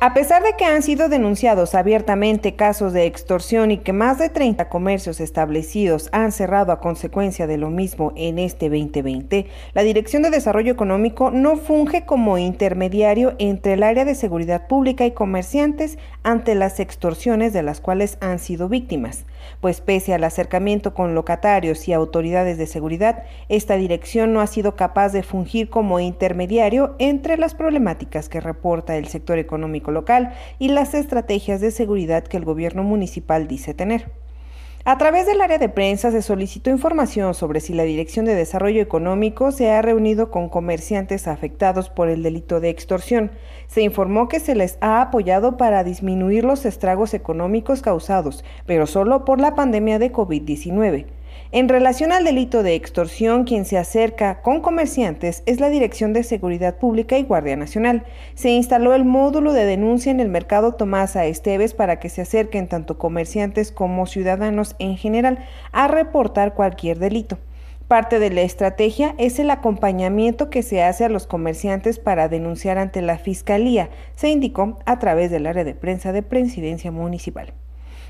A pesar de que han sido denunciados abiertamente casos de extorsión y que más de 30 comercios establecidos han cerrado a consecuencia de lo mismo en este 2020, la Dirección de Desarrollo Económico no funge como intermediario entre el área de seguridad pública y comerciantes ante las extorsiones de las cuales han sido víctimas, pues pese al acercamiento con locatarios y autoridades de seguridad, esta dirección no ha sido capaz de fungir como intermediario entre las problemáticas que reporta el sector económico local y las estrategias de seguridad que el gobierno municipal dice tener. A través del área de prensa se solicitó información sobre si la Dirección de Desarrollo Económico se ha reunido con comerciantes afectados por el delito de extorsión. Se informó que se les ha apoyado para disminuir los estragos económicos causados, pero solo por la pandemia de COVID-19. En relación al delito de extorsión, quien se acerca con comerciantes es la Dirección de Seguridad Pública y Guardia Nacional. Se instaló el módulo de denuncia en el mercado Tomás A. Esteves para que se acerquen tanto comerciantes como ciudadanos en general a reportar cualquier delito. Parte de la estrategia es el acompañamiento que se hace a los comerciantes para denunciar ante la Fiscalía, se indicó a través del área de prensa de Presidencia Municipal.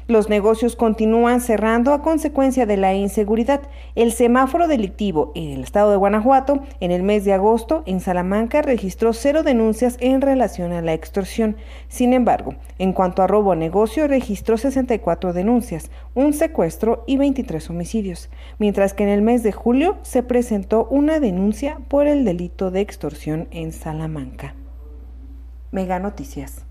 Los negocios continúan cerrando a consecuencia de la inseguridad. El semáforo delictivo en el estado de Guanajuato en el mes de agosto en Salamanca registró cero denuncias en relación a la extorsión. Sin embargo, en cuanto a robo a negocio, registró 64 denuncias, un secuestro y 23 homicidios, mientras que en el mes de julio se presentó una denuncia por el delito de extorsión en Salamanca. Mega Noticias.